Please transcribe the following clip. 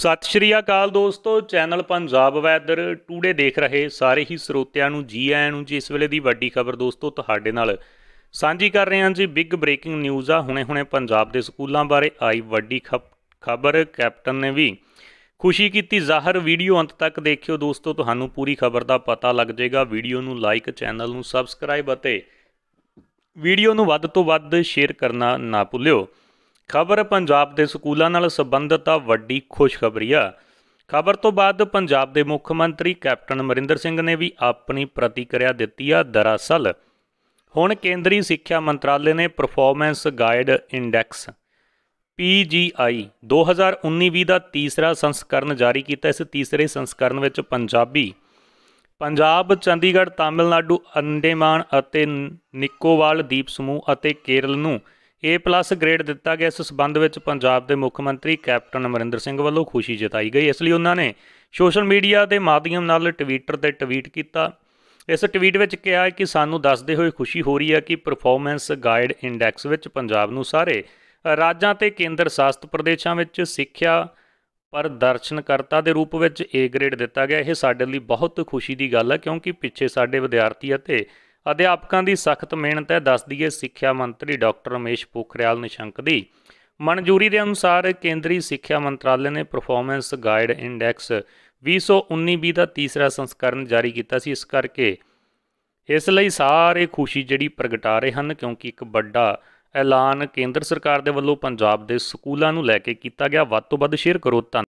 ਸਤਿ ਸ਼੍ਰੀ ਅਕਾਲ ਦੋਸਤੋ channel Punjab weather today ਦੇਖ ਰਹੇ ਸਾਰੇ ਹੀ ਸਰੋਤਿਆਂ ਨੂੰ ਜੀ ਆਇਆਂ ਨੂੰ ਜੀ ਇਸ ਵੇਲੇ ਦੀ ਵੱਡੀ ਖਬਰ ਦੋਸਤੋ ਤੁਹਾਡੇ ਨਾਲ ਸਾਂਝੀ ਕਰ ਰਹੇ ਹਾਂ ਜੀ ਬਿਗ ਬ੍ਰੇਕਿੰਗ ਨਿਊਜ਼ ਆ ਹੁਣੇ-ਹੁਣੇ ਪੰਜਾਬ ਦੇ ਸਕੂਲਾਂ ਬਾਰੇ ਆਈ ਵੱਡੀ ਖਬਰ ਕੈਪਟਨ ਨੇ ਵੀ ਖੁਸ਼ੀ ਕੀਤੀ ਜ਼ਾਹਰ ਵੀਡੀਓ ਅੰਤ ਤੱਕ ਦੇਖਿਓ ਦੋਸਤੋ ਤੁਹਾਨੂੰ ਪੂਰੀ ਖਬਰ ਦਾ ਪਤਾ ਲੱਗ ਜਾਏਗਾ ਵੀਡੀਓ ਨੂੰ ਲਾਈਕ ਚੈਨਲ ਨੂੰ ਸਬਸਕ੍ਰਾਈਬ ਅਤੇ ਵੀਡੀਓ ਨੂੰ ਵੱਧ ਤੋਂ ਵੱਧ ਸ਼ੇਅਰ ਕਰਨਾ ਨਾ ਭੁੱਲਿਓ ਖਬਰ ਪੰਜਾਬ ਦੇ ਸਕੂਲਾਂ ਨਾਲ ਸੰਬੰਧਤ ਆ ਵੱਡੀ ਖੁਸ਼ਖਬਰੀ ਆ ਖਬਰ ਤੋਂ ਬਾਅਦ ਪੰਜਾਬ ਦੇ ਮੁੱਖ ਮੰਤਰੀ ਕੈਪਟਨ ਅਮਰਿੰਦਰ ਸਿੰਘ ਨੇ ਵੀ ਆਪਣੀ ਪ੍ਰਤੀਕਿਰਿਆ ਦਿੱਤੀ ਆ ਦਰਅਸਲ ਹੁਣ ਕੇਂਦਰੀ ਸਿੱਖਿਆ ਮੰਤਰਾਲੇ ਨੇ ਪਰਫਾਰਮੈਂਸ ਗਾਈਡ ਇੰਡੈਕਸ PGI 2019-20 ਦਾ ਤੀਸਰਾ ਸੰਸਕਰਨ ਜਾਰੀ ਕੀਤਾ ਇਸ ਤੀਸਰੇ ਸੰਸਕਰਨ ਵਿੱਚ ਪੰਜਾਬੀ ਪੰਜਾਬ ਚੰਡੀਗੜ੍ਹ ਤਾਮਿਲਨਾਡੂ ਅੰਡੇਮਾਨ ਅਤੇ ਨਿਕੋਬਾਰ ਦੀਪ ਸਮੂਹ ਅਤੇ ਕੇਰਲ ਨੂੰ A+ ਗ੍ਰੇਡ ਦਿੱਤਾ ਗਿਆ ਇਸ ਸਬੰਧ ਵਿੱਚ ਪੰਜਾਬ ਦੇ ਮੁੱਖ ਮੰਤਰੀ ਕੈਪਟਨ ਅਮਰਿੰਦਰ ਸਿੰਘ ਵੱਲੋਂ ਖੁਸ਼ੀ ਜਤਾਈ ਗਈ ਇਸ ਲਈ ਉਹਨਾਂ ਨੇ ਸੋਸ਼ਲ ਮੀਡੀਆ ਦੇ ਮਾਧਿਅਮ ਨਾਲ ਟਵਿੱਟਰ ਤੇ ਟਵੀਟ ਕੀਤਾ ਇਸ ਟਵੀਟ ਵਿੱਚ ਕਿਹਾ ਕਿ ਸਾਨੂੰ ਦੱਸਦੇ ਹੋਏ ਖੁਸ਼ੀ ਹੋ ਰਹੀ ਹੈ ਕਿ ਪਰਫਾਰਮੈਂਸ ਗਾਈਡ ਇੰਡੈਕਸ ਵਿੱਚ ਪੰਜਾਬ ਨੂੰ ਸਾਰੇ ਰਾਜਾਂ ਤੇ ਕੇਂਦਰ ਸ਼ਾਸਿਤ ਪ੍ਰਦੇਸ਼ਾਂ ਵਿੱਚ ਸਿੱਖਿਆ ਪ੍ਰਦਰਸ਼ਨਕਰਤਾ ਦੇ ਰੂਪ ਵਿੱਚ A ਗ੍ਰੇਡ ਦਿੱਤਾ ਗਿਆ ਇਹ ਸਾਡੇ ਲਈ ਬਹੁਤ ਖੁਸ਼ੀ ਦੀ ਗੱਲ ਹੈ ਕਿਉਂਕਿ ਪਿੱਛੇ ਸਾਡੇ ਵਿਦਿਆਰਥੀ ਅਤੇ ਅਧਿਆਪਕਾਂ ਦੀ ਸਖਤ ਮਿਹਨਤ ਹੈ ਦੱਸ ਦਈਏ ਸਿੱਖਿਆ ਮੰਤਰੀ ਡਾਕਟਰ ਰਮੇਸ਼ ਪੋਖਰਿਆਲ ਨਿਸ਼ੰਕ ਦੀ ਮਨਜ਼ੂਰੀ ਦੇ ਅਨੁਸਾਰ ਕੇਂਦਰੀ ਸਿੱਖਿਆ ਮੰਤਰਾਲੇ ਨੇ ਪਰਫਾਰਮੈਂਸ ਗਾਈਡ ਇੰਡੈਕਸ 2019-20 ਦਾ ਤੀਸਰਾ ਸੰਸਕਰਨ ਜਾਰੀ ਕੀਤਾ ਸੀ ਇਸ ਕਰਕੇ ਇਸ ਲਈ ਸਾਰੇ ਖੁਸ਼ੀ ਜਿਹੜੀ ਪ੍ਰਗਟਾ ਰਹੇ ਹਨ ਕਿਉਂਕਿ ਇੱਕ ਵੱਡਾ ਐਲਾਨ ਕੇਂਦਰ ਸਰਕਾਰ ਦੇ ਵੱਲੋਂ ਪੰਜਾਬ ਦੇ ਸਕੂਲਾਂ ਨੂੰ ਲੈ ਕੇ ਕੀਤਾ ਗਿਆ ਵੱਧ ਤੋਂ ਵੱਧ ਸ਼ੇਅਰ ਕਰੋ